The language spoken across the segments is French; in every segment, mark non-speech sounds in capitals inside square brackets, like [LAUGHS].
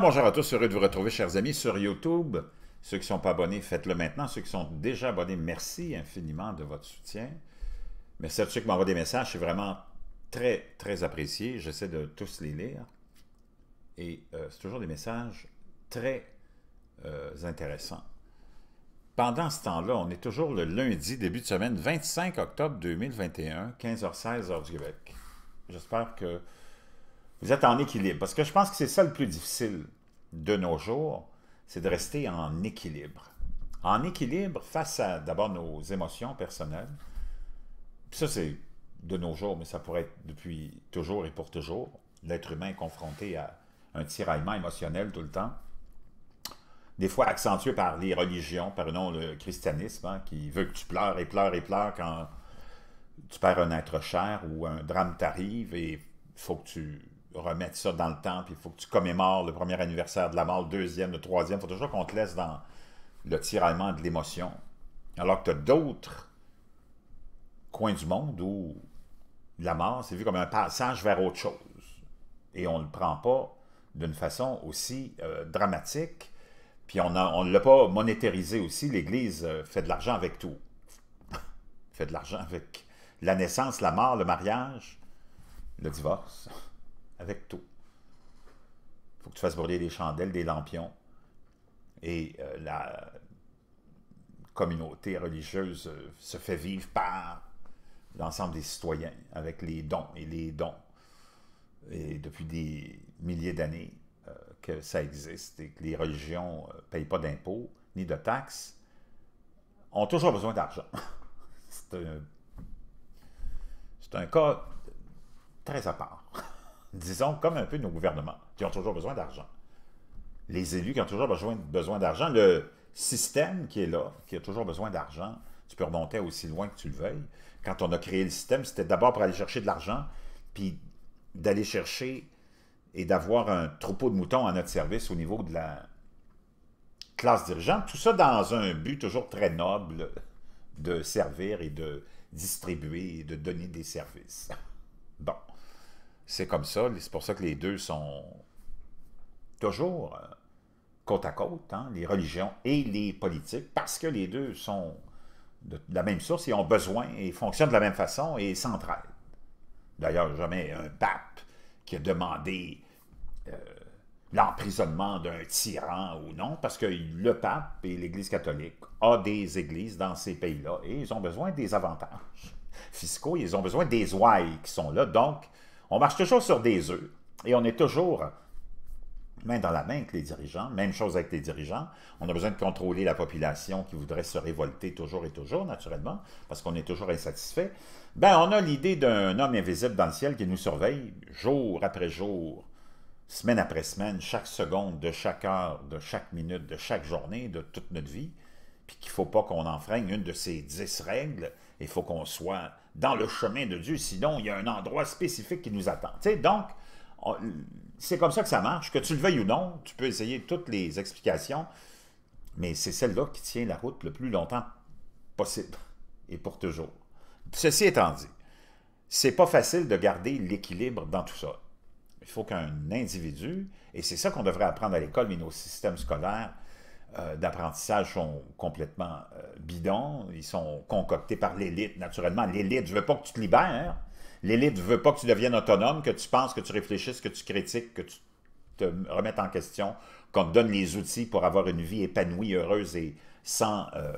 bonjour à tous, heureux de vous retrouver, chers amis, sur YouTube. Ceux qui ne sont pas abonnés, faites-le maintenant. Ceux qui sont déjà abonnés, merci infiniment de votre soutien. Merci à ceux qui m'envoient des messages, c'est vraiment très, très apprécié. J'essaie de tous les lire. Et euh, c'est toujours des messages très euh, intéressants. Pendant ce temps-là, on est toujours le lundi, début de semaine, 25 octobre 2021, 15h16 heure du Québec. J'espère que vous êtes en équilibre. Parce que je pense que c'est ça le plus difficile de nos jours, c'est de rester en équilibre. En équilibre face à d'abord nos émotions personnelles. ça, c'est de nos jours, mais ça pourrait être depuis toujours et pour toujours. L'être humain est confronté à un tiraillement émotionnel tout le temps. Des fois accentué par les religions, par par le christianisme, hein, qui veut que tu pleures et pleures et pleures quand tu perds un être cher ou un drame t'arrive et il faut que tu remettre ça dans le temps, puis il faut que tu commémores le premier anniversaire de la mort, le deuxième, le troisième. Il faut toujours qu'on te laisse dans le tiraillement de l'émotion. Alors que tu as d'autres coins du monde où la mort, c'est vu comme un passage vers autre chose. Et on ne le prend pas d'une façon aussi euh, dramatique. Puis on ne l'a pas monétarisé aussi. L'Église euh, fait de l'argent avec tout. [LAUGHS] fait de l'argent avec la naissance, la mort, le mariage, le divorce avec tout. Il faut que tu fasses brûler des chandelles, des lampions. Et euh, la communauté religieuse euh, se fait vivre par l'ensemble des citoyens, avec les dons et les dons. Et depuis des milliers d'années euh, que ça existe et que les religions ne payent pas d'impôts ni de taxes, ont toujours besoin d'argent. [LAUGHS] C'est un, un cas très à part disons, comme un peu nos gouvernements, qui ont toujours besoin d'argent. Les élus qui ont toujours besoin, d'argent, le système qui est là, qui a toujours besoin d'argent, tu peux remonter aussi loin que tu le veuilles. Quand on a créé le système, c'était d'abord pour aller chercher de l'argent, puis d'aller chercher et d'avoir un troupeau de moutons à notre service au niveau de la classe dirigeante. Tout ça dans un but toujours très noble de servir et de distribuer et de donner des services. Bon c'est comme ça. C'est pour ça que les deux sont toujours euh, côte à côte, hein, les religions et les politiques, parce que les deux sont de la même source ils ont besoin et fonctionnent de la même façon et s'entraident. D'ailleurs, jamais un pape qui a demandé euh, l'emprisonnement d'un tyran ou non, parce que le pape et l'Église catholique ont des églises dans ces pays-là et ils ont besoin des avantages fiscaux, ils ont besoin des ouailles qui sont là. Donc, on marche toujours sur des œufs et on est toujours main dans la main avec les dirigeants. Même chose avec les dirigeants. On a besoin de contrôler la population qui voudrait se révolter toujours et toujours, naturellement, parce qu'on est toujours insatisfait. Ben, on a l'idée d'un homme invisible dans le ciel qui nous surveille jour après jour, semaine après semaine, chaque seconde, de chaque heure, de chaque minute, de chaque journée, de toute notre vie, puis qu'il ne faut pas qu'on enfreigne une de ces dix règles. Il faut qu'on soit dans le chemin de Dieu, sinon il y a un endroit spécifique qui nous attend. sais, donc, c'est comme ça que ça marche, que tu le veuilles ou non, tu peux essayer toutes les explications, mais c'est celle-là qui tient la route le plus longtemps possible [LAUGHS] et pour toujours. Ceci étant dit, c'est pas facile de garder l'équilibre dans tout ça. Il faut qu'un individu, et c'est ça qu'on devrait apprendre à l'école, mais nos systèmes scolaires euh, d'apprentissage sont complètement euh, bidons. Ils sont concoctés par l'élite. Naturellement, l'élite, ne veux pas que tu te libères. L'élite ne veut pas que tu deviennes autonome, que tu penses, que tu réfléchisses, que tu critiques, que tu te remettes en question, qu'on te donne les outils pour avoir une vie épanouie, heureuse et sans euh,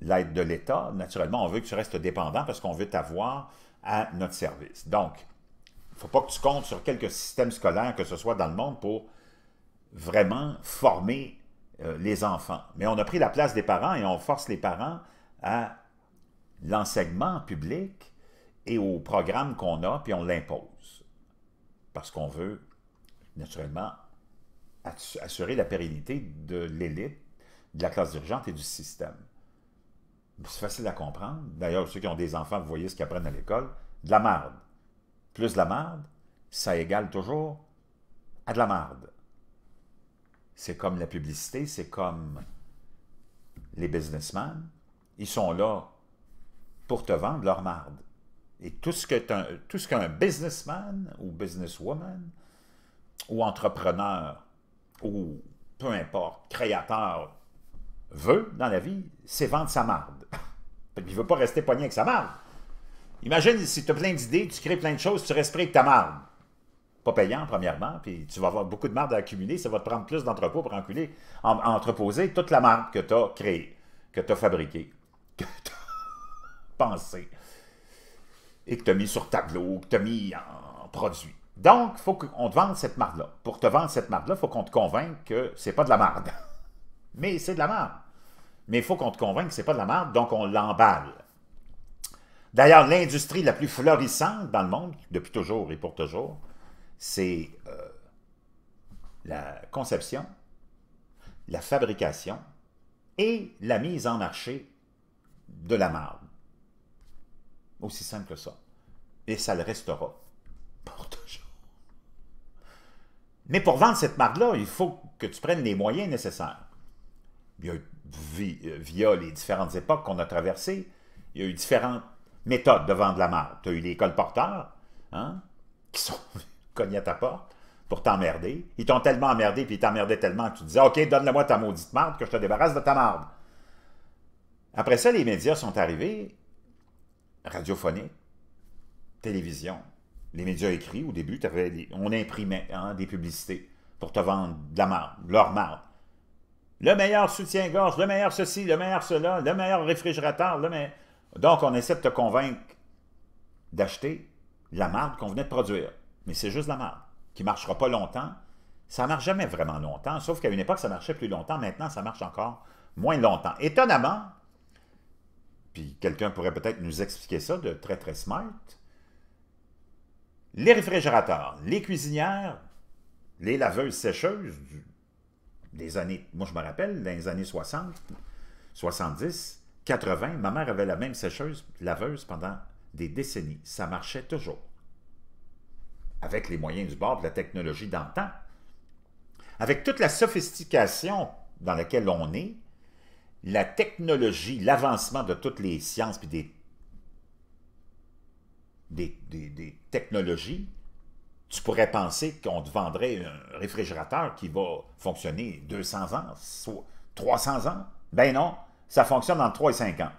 l'aide de l'État. Naturellement, on veut que tu restes dépendant parce qu'on veut t'avoir à notre service. Donc, il ne faut pas que tu comptes sur quelques systèmes scolaires, que ce soit dans le monde, pour vraiment former euh, les enfants. Mais on a pris la place des parents et on force les parents à l'enseignement public et au programme qu'on a, puis on l'impose. Parce qu'on veut, naturellement, assurer la pérennité de l'élite, de la classe dirigeante et du système. C'est facile à comprendre. D'ailleurs, ceux qui ont des enfants, vous voyez ce qu'ils apprennent à l'école, de la marde. Plus de la marde, ça égale toujours à de la marde c'est comme la publicité, c'est comme les businessmen. Ils sont là pour te vendre leur marde. Et tout ce qu'un businessman ou businesswoman ou entrepreneur ou peu importe, créateur veut dans la vie, c'est vendre sa marde. [LAUGHS] Il ne veut pas rester pogné avec sa marde. Imagine si tu as plein d'idées, tu crées plein de choses, tu restes que avec ta marde pas payant, premièrement, puis tu vas avoir beaucoup de marde à accumuler. Ça va te prendre plus d'entrepôts pour enculer, entreposer toute la marde que tu as créée, que tu as fabriquée, [LAUGHS] que tu as pensée, et que tu as mis sur tableau, que tu as mis en produit. Donc, il faut qu'on te vende cette marde-là. Pour te vendre cette marde-là, il faut qu'on te convainque que c'est pas de la marde. [LAUGHS] Mais c'est de la marde. Mais il faut qu'on te convainque que c'est pas de la marde, donc on l'emballe. D'ailleurs, l'industrie la plus florissante dans le monde, depuis toujours et pour toujours, c'est euh, la conception, la fabrication et la mise en marché de la marde. Aussi simple que ça. Et ça le restera pour toujours. Mais pour vendre cette marde là il faut que tu prennes les moyens nécessaires. via les différentes époques qu'on a traversées, il y a eu différentes méthodes de vendre la marde. Tu as eu les colporteurs, hein, qui sont cognait à ta porte pour t'emmerder. Ils t'ont tellement emmerdé, puis ils t'emmerdaient tellement que tu disais OK, donne-le-moi ta maudite marde que je te débarrasse de ta marde. Après ça, les médias sont arrivés radiophonie, télévision. Les médias écrits, au début, on imprimait hein, des publicités pour te vendre de la marde, leur marde. Le meilleur soutien-gorge, le meilleur ceci, le meilleur cela, le meilleur réfrigérateur, le meilleur... Donc, on essaie de te convaincre d'acheter la marde qu'on venait de produire mais c'est juste la merde, qui ne marchera pas longtemps. Ça ne marche jamais vraiment longtemps, sauf qu'à une époque, ça marchait plus longtemps. Maintenant, ça marche encore moins longtemps. Étonnamment, puis quelqu'un pourrait peut-être nous expliquer ça de très, très smart, les réfrigérateurs, les cuisinières, les laveuses sécheuses des années, moi je me rappelle, dans les années 60, 70, 80, ma mère avait la même sécheuse, laveuse pendant des décennies. Ça marchait toujours avec les moyens du bord de la technologie d'antan, avec toute la sophistication dans laquelle on est, la technologie, l'avancement de toutes les sciences et des, technologies, tu pourrais penser qu'on te vendrait un réfrigérateur qui va fonctionner 200 ans, soit 300 ans. Ben non, ça fonctionne en 3 et 5 ans.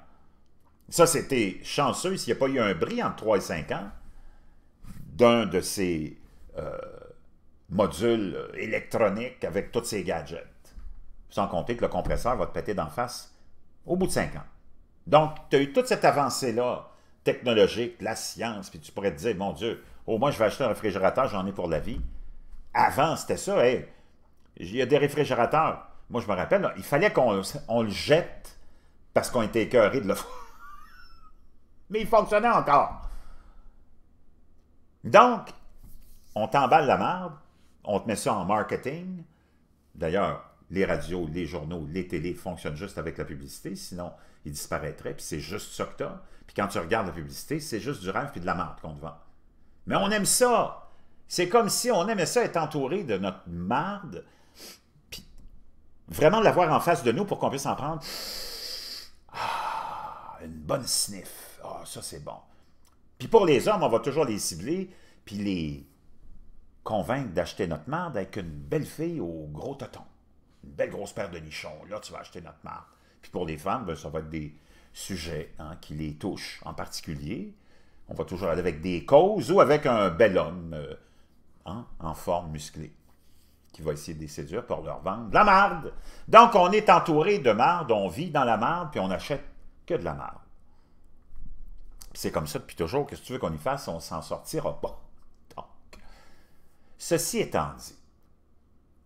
Ça, c'était chanceux s'il n'y a pas eu un bris entre 3 et 5 ans d'un de ces euh, modules électroniques avec tous ces gadgets. Sans compter que le compresseur va te péter d'en face au bout de cinq ans. Donc, tu as eu toute cette avancée-là technologique, la science, puis tu pourrais te dire, mon Dieu, au moins je vais acheter un réfrigérateur, j'en ai pour la vie. Avant, c'était ça, il y a des réfrigérateurs. Moi, je me rappelle, il fallait qu'on le jette parce qu'on était écœuré de le faire. [LAUGHS] Mais il fonctionnait encore. Donc, on t'emballe la marde, on te met ça en marketing. D'ailleurs, les radios, les journaux, les télés fonctionnent juste avec la publicité, sinon ils disparaîtraient, puis c'est juste ça que t'as. Puis quand tu regardes la publicité, c'est juste du rêve puis de la marde qu'on te vend. Mais on aime ça! C'est comme si on aimait ça être entouré de notre marde, puis vraiment l'avoir en face de nous pour qu'on puisse en prendre ah, une bonne sniff. Ah, ça c'est bon. Puis pour les hommes, on va toujours les cibler, puis les convaincre d'acheter notre marde avec une belle fille au gros toton. Une belle grosse paire de nichons. Là, tu vas acheter notre marde. Puis pour les femmes, ben, ça va être des sujets hein, qui les touchent en particulier. On va toujours aller avec des causes ou avec un bel homme euh, hein, en forme musclée qui va essayer de les séduire pour leur vendre la marde. Donc, on est entouré de marde, on vit dans la marde, puis on n'achète que de la marde c'est comme ça depuis toujours. Qu'est-ce que tu veux qu'on y fasse? On s'en sortira pas. Donc, ceci étant dit,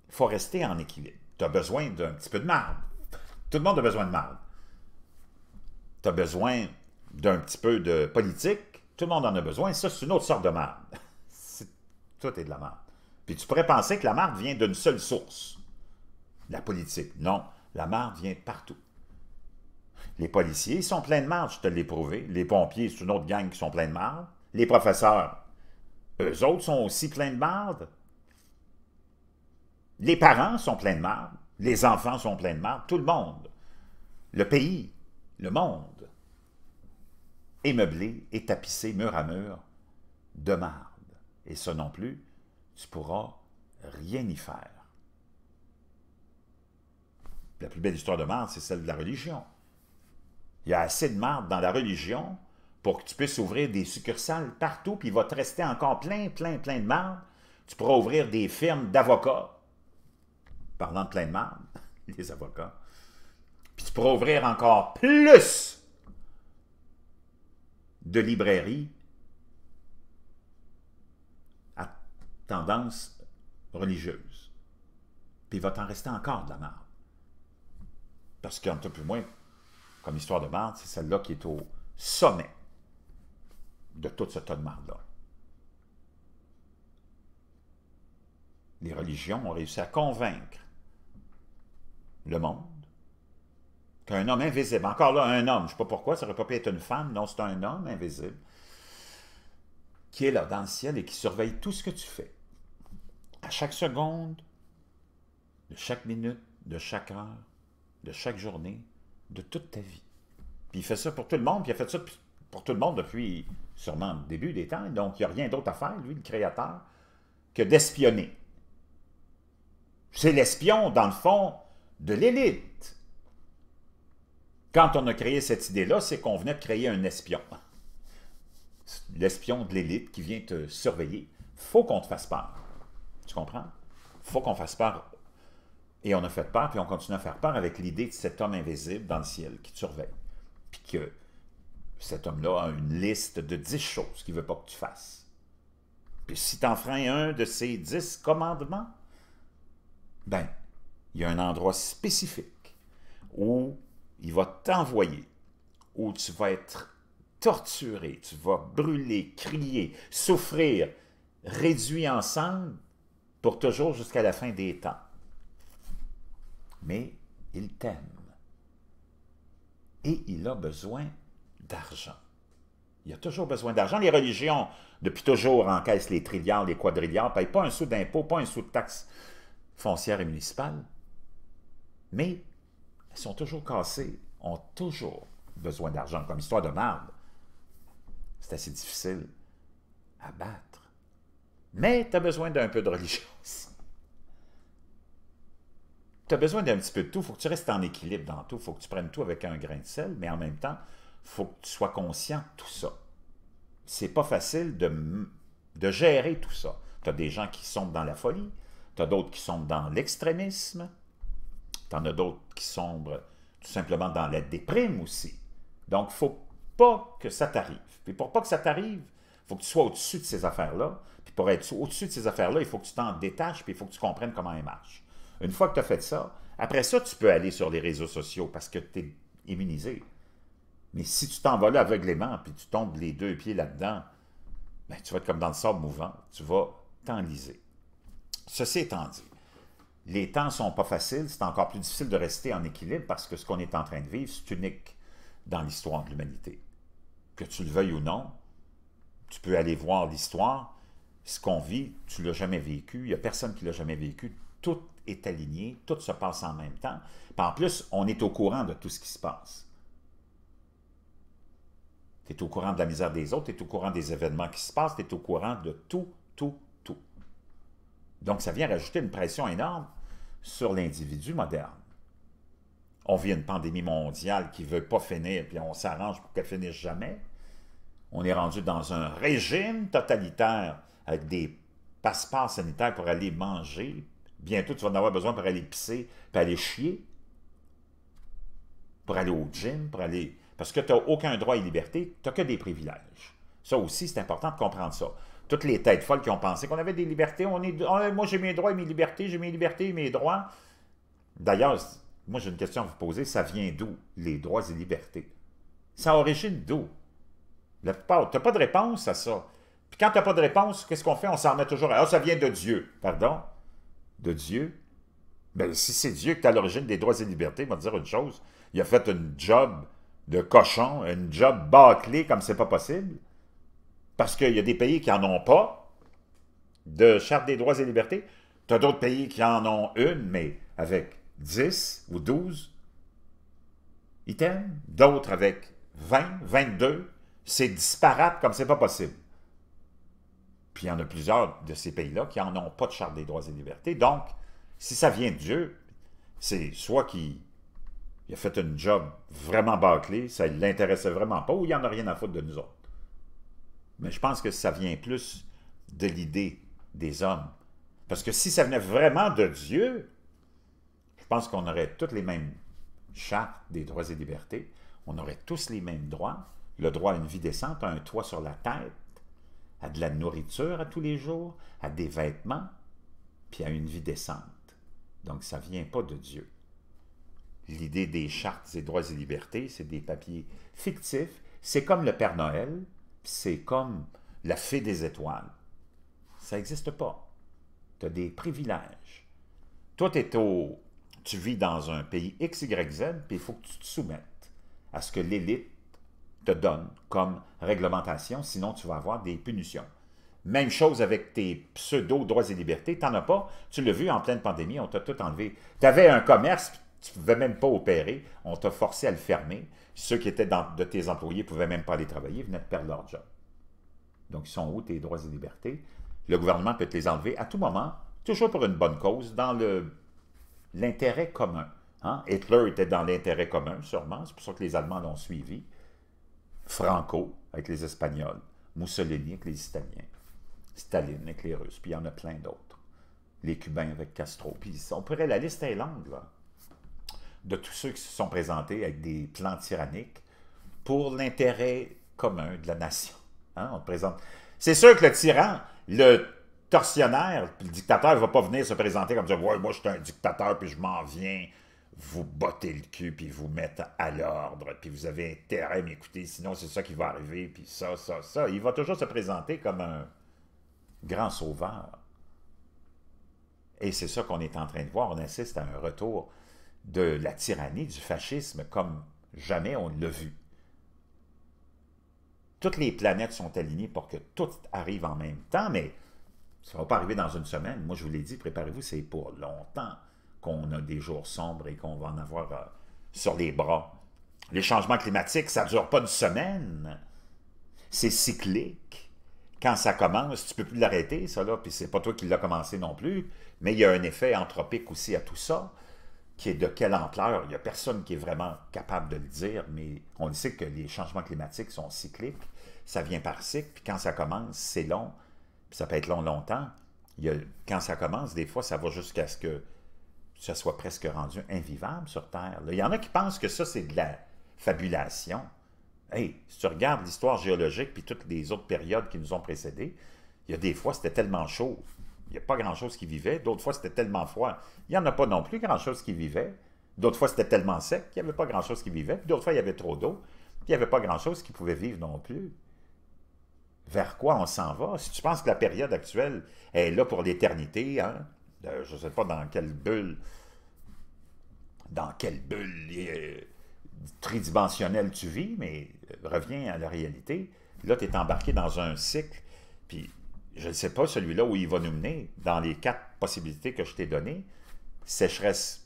il faut rester en équilibre. Tu as besoin d'un petit peu de marde. Tout le monde a besoin de marde. Tu as besoin d'un petit peu de politique. Tout le monde en a besoin. Ça, c'est une autre sorte de marde. [LAUGHS] tout est de la marde. Puis tu pourrais penser que la marde vient d'une seule source. La politique. Non, la marde vient partout. Les policiers, sont pleins de marde, je te l'ai prouvé. Les pompiers, c'est une autre gang qui sont pleins de marde. Les professeurs, eux autres sont aussi pleins de marde. Les parents sont pleins de marde. Les enfants sont pleins de marde. Tout le monde. Le pays, le monde, est meublé et tapissé mur à mur de marde. Et ça non plus, tu pourras rien y faire. La plus belle histoire de marde, c'est celle de la religion. Il y a assez de marde dans la religion pour que tu puisses ouvrir des succursales partout, puis il va te rester encore plein, plein, plein de marde. Tu pourras ouvrir des firmes d'avocats. Parlant de plein de marde, [LAUGHS] les avocats. Puis tu pourras ouvrir encore plus de librairies à tendance religieuse. Puis il va t'en rester encore de la marde. Parce qu'en tout plus moins, comme histoire de marde, c'est celle-là qui est au sommet de tout ce tas de là Les religions ont réussi à convaincre le monde qu'un homme invisible, encore là, un homme, je ne sais pas pourquoi, ça aurait pas pu être une femme, non, c'est un homme invisible, qui est là dans le ciel et qui surveille tout ce que tu fais. À chaque seconde, de chaque minute, de chaque heure, de chaque journée, de toute ta vie. Puis il fait ça pour tout le monde, puis il a fait ça pour tout le monde depuis sûrement le début des temps. Donc, il n'y a rien d'autre à faire, lui, le créateur, que d'espionner. C'est l'espion, dans le fond, de l'élite. Quand on a créé cette idée-là, c'est qu'on venait de créer un espion. L'espion de l'élite qui vient te surveiller. faut qu'on te fasse part. Tu comprends? faut qu'on fasse part et on a fait peur, puis on continue à faire peur avec l'idée de cet homme invisible dans le ciel qui te surveille. Puis que cet homme-là a une liste de dix choses qu'il ne veut pas que tu fasses. Puis si tu enfreins un de ces dix commandements, ben, il y a un endroit spécifique où il va t'envoyer, où tu vas être torturé, tu vas brûler, crier, souffrir, réduit ensemble pour toujours jusqu'à la fin des temps mais il t'aime. Et il a besoin d'argent. Il a toujours besoin d'argent. Les religions, depuis toujours, encaissent les trilliards, les quadrilliards, ne payent pas un sou d'impôt, pas un sou de taxes foncières et municipales. Mais elles sont toujours cassées, ont toujours besoin d'argent, comme histoire de marde. C'est assez difficile à battre. Mais tu as besoin d'un peu de religion aussi tu as besoin d'un petit peu de tout. Il faut que tu restes en équilibre dans tout. Il faut que tu prennes tout avec un grain de sel, mais en même temps, il faut que tu sois conscient de tout ça. C'est pas facile de, de gérer tout ça. Tu as des gens qui sont dans la folie, tu as d'autres qui sont dans l'extrémisme, tu en as d'autres qui sombrent tout simplement dans la déprime aussi. Donc, il ne faut pas que ça t'arrive. Puis pour pas que ça t'arrive, il faut que tu sois au-dessus de ces affaires-là. Puis pour être au-dessus de ces affaires-là, il faut que tu t'en détaches, puis il faut que tu comprennes comment elles marchent. Une fois que tu as fait ça, après ça, tu peux aller sur les réseaux sociaux parce que tu es immunisé. Mais si tu t'en vas là aveuglément, puis tu tombes les deux pieds là-dedans, ben, tu vas être comme dans le sable mouvant, tu vas t'enliser. Ceci étant dit, les temps ne sont pas faciles, c'est encore plus difficile de rester en équilibre parce que ce qu'on est en train de vivre, c'est unique dans l'histoire de l'humanité. Que tu le veuilles ou non, tu peux aller voir l'histoire, ce qu'on vit, tu ne l'as jamais vécu, il n'y a personne qui l'a jamais vécu, tout est aligné, tout se passe en même temps. en plus, on est au courant de tout ce qui se passe. Tu es au courant de la misère des autres, tu es au courant des événements qui se passent, tu es au courant de tout, tout, tout. Donc, ça vient rajouter une pression énorme sur l'individu moderne. On vit une pandémie mondiale qui ne veut pas finir, puis on s'arrange pour qu'elle finisse jamais. On est rendu dans un régime totalitaire avec des passeports sanitaires pour aller manger, Bientôt, tu vas en avoir besoin pour aller pisser, pour aller chier, pour aller au gym, pour aller... Parce que tu n'as aucun droit et liberté, tu n'as que des privilèges. Ça aussi, c'est important de comprendre ça. Toutes les têtes folles qui ont pensé qu'on avait des libertés, on est, ah, moi j'ai mes droits et mes libertés, j'ai mes libertés et mes droits. D'ailleurs, moi j'ai une question à vous poser, ça vient d'où, les droits et libertés? Ça origine d'où? La tu n'as pas de réponse à ça. Puis quand tu n'as pas de réponse, qu'est-ce qu'on fait? On s'en met toujours à « Ah, ça vient de Dieu ». Pardon? de Dieu, ben, si c'est Dieu qui est à l'origine des droits et libertés, on va dire une chose, il a fait un job de cochon, un job bâclé comme c'est pas possible, parce qu'il y a des pays qui n'en ont pas de charte des droits et libertés. Tu as d'autres pays qui en ont une, mais avec 10 ou 12 items, d'autres avec 20, 22. C'est disparate comme c'est pas possible. Puis il y en a plusieurs de ces pays-là qui n'en ont pas de charte des droits et libertés. Donc, si ça vient de Dieu, c'est soit qu'il a fait un job vraiment bâclé, ça ne l'intéressait vraiment pas, ou il n'y en a rien à foutre de nous autres. Mais je pense que ça vient plus de l'idée des hommes. Parce que si ça venait vraiment de Dieu, je pense qu'on aurait toutes les mêmes chartes des droits et libertés, on aurait tous les mêmes droits, le droit à une vie décente, à un toit sur la tête, à de la nourriture à tous les jours, à des vêtements, puis à une vie décente. Donc ça ne vient pas de Dieu. L'idée des chartes et droits et libertés, c'est des papiers fictifs. C'est comme le Père Noël, c'est comme la fée des étoiles. Ça n'existe pas. Tu as des privilèges. Toi, es au... tu vis dans un pays XYZ, puis il faut que tu te soumettes à ce que l'élite te donne comme réglementation, sinon tu vas avoir des punitions. Même chose avec tes pseudo-droits et libertés, tu n'en as pas, tu l'as vu en pleine pandémie, on t'a tout enlevé. Tu avais un commerce, tu ne pouvais même pas opérer, on t'a forcé à le fermer. Ceux qui étaient de tes employés ne pouvaient même pas aller travailler, ils venaient de perdre leur job. Donc, ils sont où tes droits et libertés? Le gouvernement peut te les enlever à tout moment, toujours pour une bonne cause, dans l'intérêt commun. Hein? Hitler était dans l'intérêt commun, sûrement. C'est pour ça que les Allemands l'ont suivi. Franco avec les Espagnols, Mussolini avec les Italiens, Staline avec les Russes, puis il y en a plein d'autres. Les Cubains avec Castro, puis on pourrait, la liste est longue, de tous ceux qui se sont présentés avec des plans tyranniques pour l'intérêt commun de la nation. Hein, on présente. C'est sûr que le tyran, le torsionnaire, le dictateur ne va pas venir se présenter comme dire ouais, moi je suis un dictateur puis je m'en viens vous bottez le cul, puis vous mettre à l'ordre, puis vous avez intérêt à m'écouter, sinon c'est ça qui va arriver, puis ça, ça, ça. Il va toujours se présenter comme un grand sauveur. Et c'est ça qu'on est en train de voir. On assiste à un retour de la tyrannie, du fascisme, comme jamais on ne l'a vu. Toutes les planètes sont alignées pour que tout arrive en même temps, mais ça ne va pas arriver dans une semaine. Moi, je vous l'ai dit, préparez-vous, c'est pour longtemps qu'on a des jours sombres et qu'on va en avoir euh, sur les bras. Les changements climatiques, ça ne dure pas une semaine. C'est cyclique. Quand ça commence, tu ne peux plus l'arrêter, ça, là, puis c'est pas toi qui l'as commencé non plus, mais il y a un effet anthropique aussi à tout ça, qui est de quelle ampleur. Il n'y a personne qui est vraiment capable de le dire, mais on sait que les changements climatiques sont cycliques, ça vient par cycle, puis quand ça commence, c'est long, puis ça peut être long longtemps. Il quand ça commence, des fois, ça va jusqu'à ce que ça soit presque rendu invivable sur Terre. Il y en a qui pensent que ça, c'est de la fabulation. Hey, si tu regardes l'histoire géologique puis toutes les autres périodes qui nous ont précédées, il y a des fois, c'était tellement chaud. Il n'y a pas grand-chose qui vivait. D'autres fois, c'était tellement froid. Il n'y en a pas non plus grand-chose qui vivait. D'autres fois, c'était tellement sec qu'il n'y avait pas grand-chose qui vivait. d'autres fois, il y avait trop d'eau. il n'y avait pas grand-chose qui pouvait vivre non plus. Vers quoi on s'en va? Si tu penses que la période actuelle est là pour l'éternité, hein? je ne sais pas dans quelle bulle, dans quelle bulle tridimensionnelle tu vis, mais reviens à la réalité. là, tu es embarqué dans un cycle, puis je ne sais pas celui-là où il va nous mener, dans les quatre possibilités que je t'ai données, sécheresse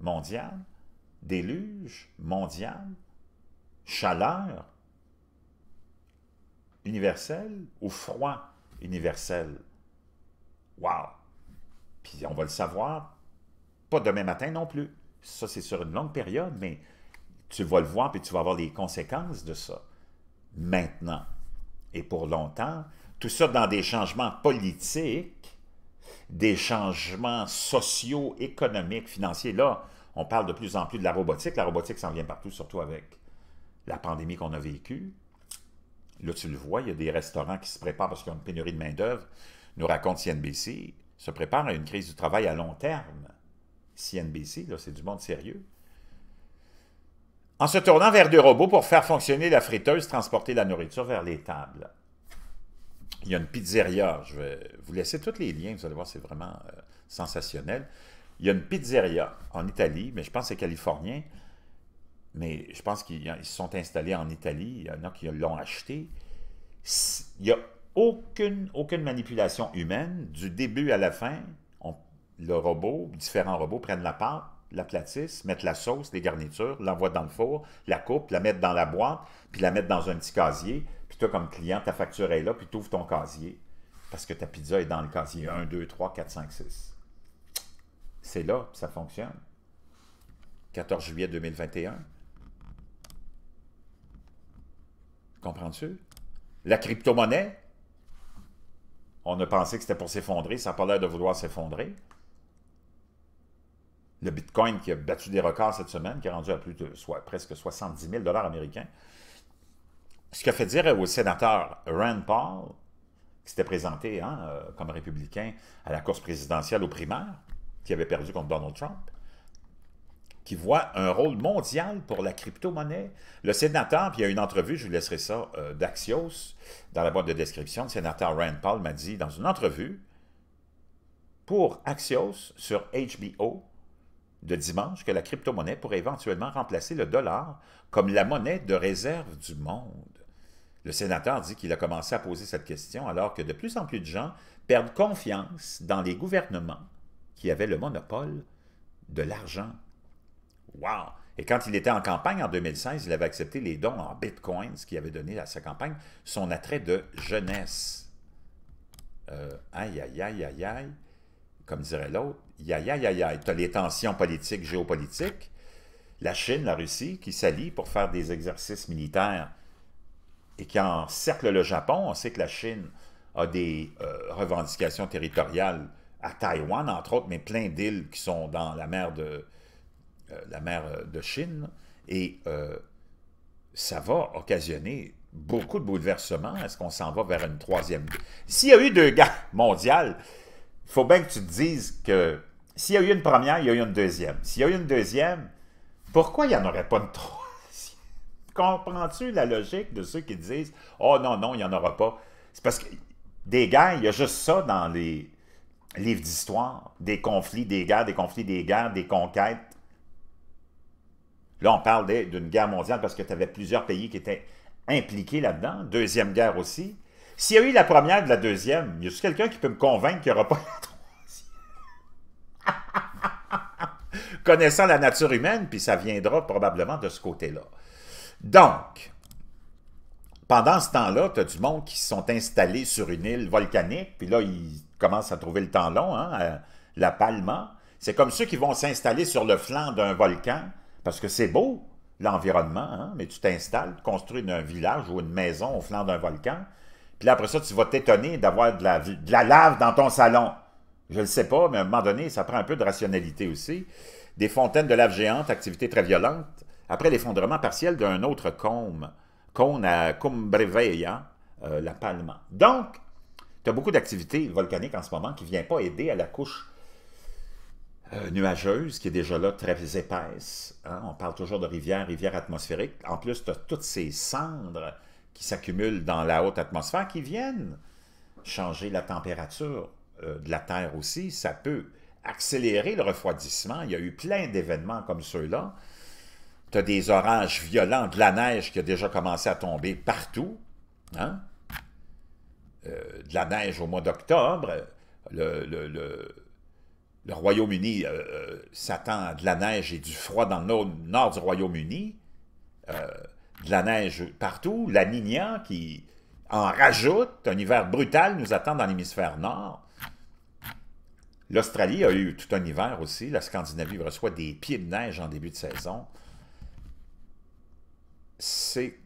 mondiale, déluge mondial, chaleur universelle ou froid universel. Wow! Puis on va le savoir, pas demain matin non plus. Ça, c'est sur une longue période, mais tu vas le voir, puis tu vas avoir les conséquences de ça. Maintenant et pour longtemps, tout ça dans des changements politiques, des changements sociaux, économiques, financiers. Là, on parle de plus en plus de la robotique. La robotique s'en vient partout, surtout avec la pandémie qu'on a vécue. Là, tu le vois, il y a des restaurants qui se préparent parce qu'il y a une pénurie de main-d'œuvre, nous raconte CNBC se prépare à une crise du travail à long terme. CNBC, là, c'est du monde sérieux. En se tournant vers des robots pour faire fonctionner la friteuse, transporter la nourriture vers les tables. Il y a une pizzeria, je vais vous laisser tous les liens, vous allez voir, c'est vraiment euh, sensationnel. Il y a une pizzeria en Italie, mais je pense que c'est californien, mais je pense qu'ils se sont installés en Italie, il y en a qui l'ont acheté. Il y a aucune, aucune manipulation humaine, du début à la fin, le robot, différents robots prennent la pâte, l'aplatissent, mettent la sauce, les garnitures, l'envoient dans le four, la coupent, la mettent dans la boîte, puis la mettent dans un petit casier, puis toi comme client, ta facture est là, puis tu ouvres ton casier, parce que ta pizza est dans le casier 1, 2, 3, 4, 5, 6. C'est là, ça fonctionne. 14 juillet 2021. Comprends-tu? La crypto-monnaie, on a pensé que c'était pour s'effondrer. Ça n'a pas l'air de vouloir s'effondrer. Le Bitcoin qui a battu des records cette semaine, qui est rendu à plus de soit, presque 70 000 américains. Ce qui a fait dire au sénateur Rand Paul, qui s'était présenté hein, euh, comme républicain à la course présidentielle aux primaires, qui avait perdu contre Donald Trump, qui voit un rôle mondial pour la crypto-monnaie. Le sénateur, puis il y a une entrevue, je vous laisserai ça, euh, d'Axios, dans la boîte de description, le sénateur Rand Paul m'a dit dans une entrevue pour Axios sur HBO de dimanche que la crypto-monnaie pourrait éventuellement remplacer le dollar comme la monnaie de réserve du monde. Le sénateur dit qu'il a commencé à poser cette question alors que de plus en plus de gens perdent confiance dans les gouvernements qui avaient le monopole de l'argent Wow! Et quand il était en campagne en 2016, il avait accepté les dons en bitcoin, ce qui avait donné à sa campagne son attrait de jeunesse. Euh, aïe, aïe, aïe, aïe, aïe. Comme dirait l'autre, aïe, aïe, aïe, aïe. Tu as les tensions politiques, géopolitiques. La Chine, la Russie, qui s'allient pour faire des exercices militaires et qui encerclent le Japon. On sait que la Chine a des euh, revendications territoriales à Taïwan, entre autres, mais plein d'îles qui sont dans la mer de, euh, la mer euh, de Chine, et euh, ça va occasionner beaucoup de bouleversements. Est-ce qu'on s'en va vers une troisième? guerre? S'il y a eu deux guerres mondiales, il faut bien que tu te dises que s'il y a eu une première, il y a eu une deuxième. S'il y a eu une deuxième, pourquoi il n'y en aurait pas une troisième? Comprends-tu la logique de ceux qui disent « Oh non, non, il n'y en aura pas. » C'est parce que des guerres, il y a juste ça dans les livres d'histoire. Des conflits, des guerres, des conflits, des guerres, des conquêtes, Là, on parle d'une guerre mondiale parce que tu avais plusieurs pays qui étaient impliqués là-dedans. Deuxième guerre aussi. S'il y a eu la première de la deuxième, y a t quelqu'un qui peut me convaincre qu'il n'y aura pas la troisième? [LAUGHS] Connaissant la nature humaine, puis ça viendra probablement de ce côté-là. Donc, pendant ce temps-là, tu as du monde qui se sont installés sur une île volcanique, puis là, ils commencent à trouver le temps long, hein, La Palma. C'est comme ceux qui vont s'installer sur le flanc d'un volcan, parce que c'est beau, l'environnement, hein, mais tu t'installes, tu construis un village ou une maison au flanc d'un volcan, puis là, après ça, tu vas t'étonner d'avoir de la, lave dans ton salon. Je ne le sais pas, mais à un moment donné, ça prend un peu de rationalité aussi. Des fontaines de lave géante, activité très violente, après l'effondrement partiel d'un autre cône à Cumbreveia, euh, la Palma. Donc, tu as beaucoup d'activités volcaniques en ce moment qui ne viennent pas aider à la couche euh, nuageuse qui est déjà là très épaisse. Hein. On parle toujours de rivière, rivière atmosphérique. En plus, tu as toutes ces cendres qui s'accumulent dans la haute atmosphère qui viennent changer la température euh, de la Terre aussi. Ça peut accélérer le refroidissement. Il y a eu plein d'événements comme ceux-là. Tu as des orages violents, de la neige qui a déjà commencé à tomber partout. Hein? Euh, de la neige au mois d'octobre. le, le Royaume-Uni euh, euh, s'attend à de la neige et du froid dans le nord, du Royaume-Uni, euh, de la neige partout, la Nina qui en rajoute, un hiver brutal nous attend dans l'hémisphère nord. L'Australie a eu tout un hiver aussi, la Scandinavie reçoit des pieds de neige en début de saison. C'est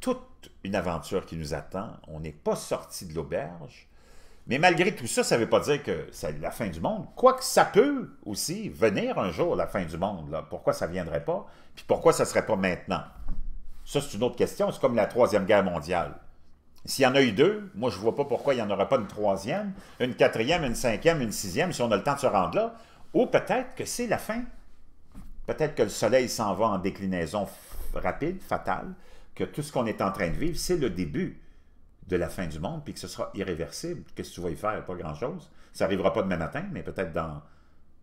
toute une aventure qui nous attend, on n'est pas sorti de l'auberge, mais malgré tout ça, ça ne veut pas dire que c'est la fin du monde. Quoique ça peut aussi venir un jour, la fin du monde. Pourquoi ça ne viendrait pas? Puis pourquoi ça ne serait pas maintenant? Ça, c'est une autre question. C'est comme la Troisième Guerre mondiale. S'il y en a eu deux, moi, je ne vois pas pourquoi il n'y en aurait pas une troisième, une quatrième, une cinquième, une sixième, si on a le temps de se rendre là. Ou peut-être que c'est la fin. Peut-être que le soleil s'en va en déclinaison rapide, fatale, que tout ce qu'on est en train de vivre, c'est le début de la fin du monde, puis que ce sera irréversible. Qu'est-ce que tu vas y faire? Pas grand-chose. Ça n'arrivera pas demain matin, mais peut-être dans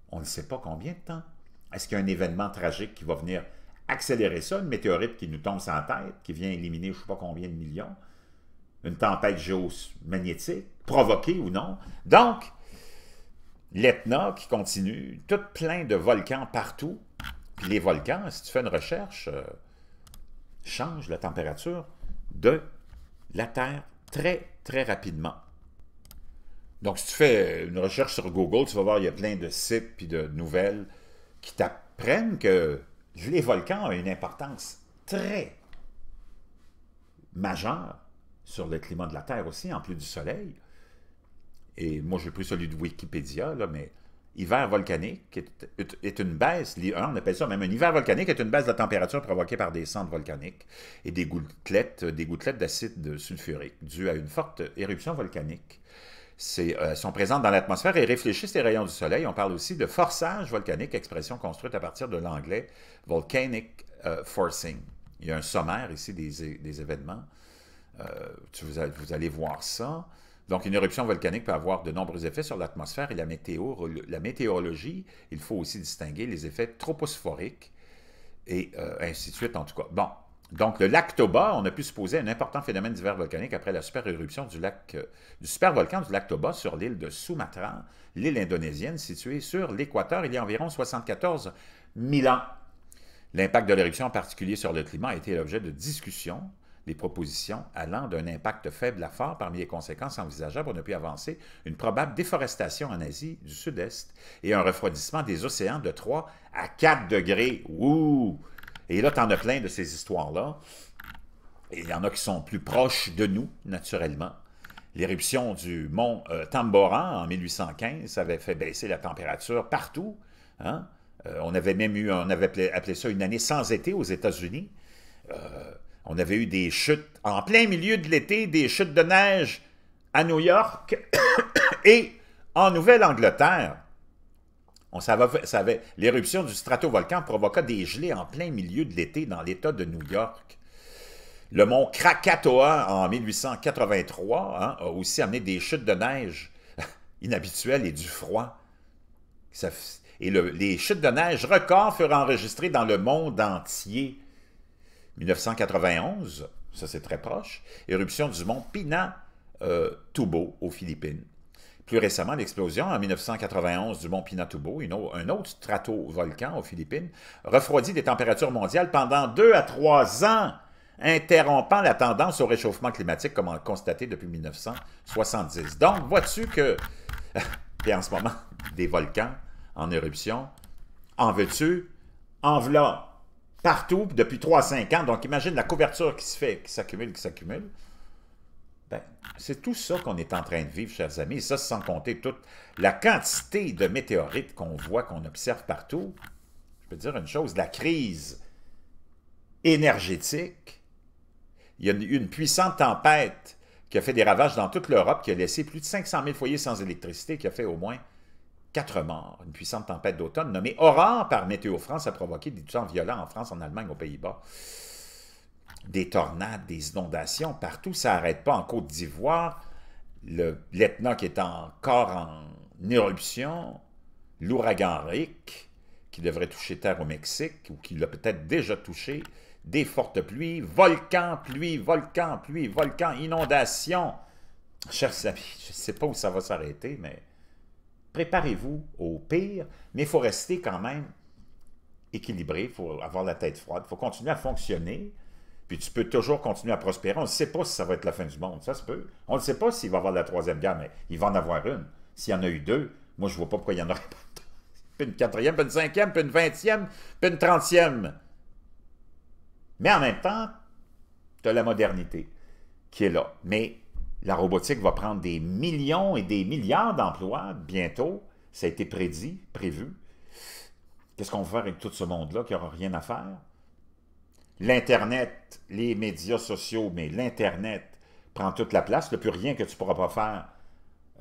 on ne sait pas combien de temps. Est-ce qu'il y a un événement tragique qui va venir accélérer ça, une météorite qui nous tombe sans tête, qui vient éliminer je ne sais pas combien de millions, une tempête géomagnétique, provoquée ou non. Donc, l'Etna qui continue, tout plein de volcans partout. les volcans, si tu fais une recherche, euh, change la température de la Terre très, très rapidement. Donc, si tu fais une recherche sur Google, tu vas voir, il y a plein de sites et de nouvelles qui t'apprennent que les volcans ont une importance très majeure sur le climat de la Terre aussi, en plus du Soleil. Et moi, j'ai pris celui de Wikipédia, là, mais hiver volcanique est, une baisse, hein, on appelle ça même un hiver volcanique, est une baisse de la température provoquée par des cendres volcaniques et des gouttelettes des gouttelettes d'acide sulfurique dues à une forte éruption volcanique. Elles euh, sont présentes dans l'atmosphère et réfléchissent les rayons du soleil. On parle aussi de forçage volcanique, expression construite à partir de l'anglais volcanic euh, forcing. Il y a un sommaire ici des, événements. Euh, vous, allez voir ça. Donc, une éruption volcanique peut avoir de nombreux effets sur l'atmosphère et la, météo, la météorologie. Il faut aussi distinguer les effets troposphériques et euh, ainsi de suite, en tout cas. Bon, donc le lac Toba, on a pu supposer un important phénomène d'hiver volcanique après la super-éruption du, super-volcan euh, du du lac Toba sur l'île de Sumatra, l'île indonésienne située sur l'équateur il y a environ 74 000 ans. L'impact de l'éruption en particulier sur le climat a été l'objet de discussions des propositions allant d'un impact faible à fort parmi les conséquences envisageables On ne plus avancer, une probable déforestation en Asie du Sud-Est et un refroidissement des océans de 3 à 4 degrés. Et là, tu en as plein de ces histoires-là. Il y en a qui sont plus proches de nous, naturellement. L'éruption du mont euh, Tambora en 1815 avait fait baisser la température partout. Hein. Euh, on avait même eu, on avait appelé, ça une année sans été aux États-Unis. Euh, on avait eu des chutes en plein milieu de l'été, des chutes de neige à New York [COUGHS] et en Nouvelle-Angleterre. On savait, l'éruption du stratovolcan provoqua des gelées en plein milieu de l'été dans l'État de New York. Le mont Krakatoa en 1883 hein, a aussi amené des chutes de neige [LAUGHS] inhabituelles et du froid. et les chutes de neige records furent enregistrées dans le monde entier. 1991, ça c'est très proche, éruption du mont Pinatubo euh, aux Philippines. Plus récemment, l'explosion en 1991 du mont Pinatubo, un autre stratovolcan aux Philippines, refroidit les températures mondiales pendant deux à trois ans, interrompant la tendance au réchauffement climatique comme on le constaté depuis 1970. Donc, vois-tu que, et [LAUGHS] en ce moment, des volcans en éruption, en veux-tu, en partout depuis 3 5 ans. Donc, imagine la couverture qui se fait, qui s'accumule, qui s'accumule. Ben, c'est tout ça qu'on est en train de vivre, chers amis. ça, sans compter toute la quantité de météorites qu'on voit, qu'on observe partout. Je peux dire une chose, la crise énergétique. Il y a eu une puissante tempête qui a fait des ravages dans toute l'Europe, qui a laissé plus de 500 000 foyers sans électricité, qui a fait au moins quatre morts. Une puissante tempête d'automne nommée Aurore par Météo France a provoqué des temps violents en France, en Allemagne, aux Pays-Bas. Des tornades, des inondations, partout, ça n'arrête pas. En Côte d'Ivoire, l'Etna qui est encore en éruption, l'ouragan Rick qui devrait toucher terre au Mexique ou qui l'a peut-être déjà touché, des fortes pluies, volcan, pluie, volcan, pluie, volcan. inondations. Chers amis, je ne sais pas où ça va s'arrêter, mais préparez-vous au pire, mais il faut rester quand même équilibré, il faut avoir la tête froide, il faut continuer à fonctionner, puis tu peux toujours continuer à prospérer. On ne sait pas si ça va être la fin du monde, ça se peut. On ne sait pas s'il va y avoir la troisième guerre, mais il va en avoir une. S'il y en a eu deux, moi je ne vois pas pourquoi il y en aurait pas. Puis une quatrième, puis une cinquième, puis une vingtième, puis une trentième. Mais en même temps, tu as la modernité qui est là. Mais la robotique va prendre des millions et des milliards d'emplois bientôt. Ça a été prédit, prévu. Qu'est-ce qu'on va faire avec tout ce monde-là qui n'aura rien à faire? L'Internet, les médias sociaux, mais l'Internet prend toute la place. Il n'y a plus rien que tu ne pourras pas faire.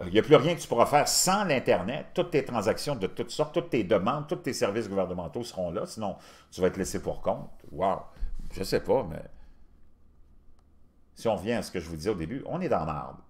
Euh, il n'y a plus rien que tu pourras faire sans l'Internet. Toutes tes transactions de toutes sortes, toutes tes demandes, tous tes services gouvernementaux seront là. Sinon, tu vas être laissé pour compte. Wow! Je ne sais pas, mais si on revient à ce que je vous disais au début, on est dans l'arbre.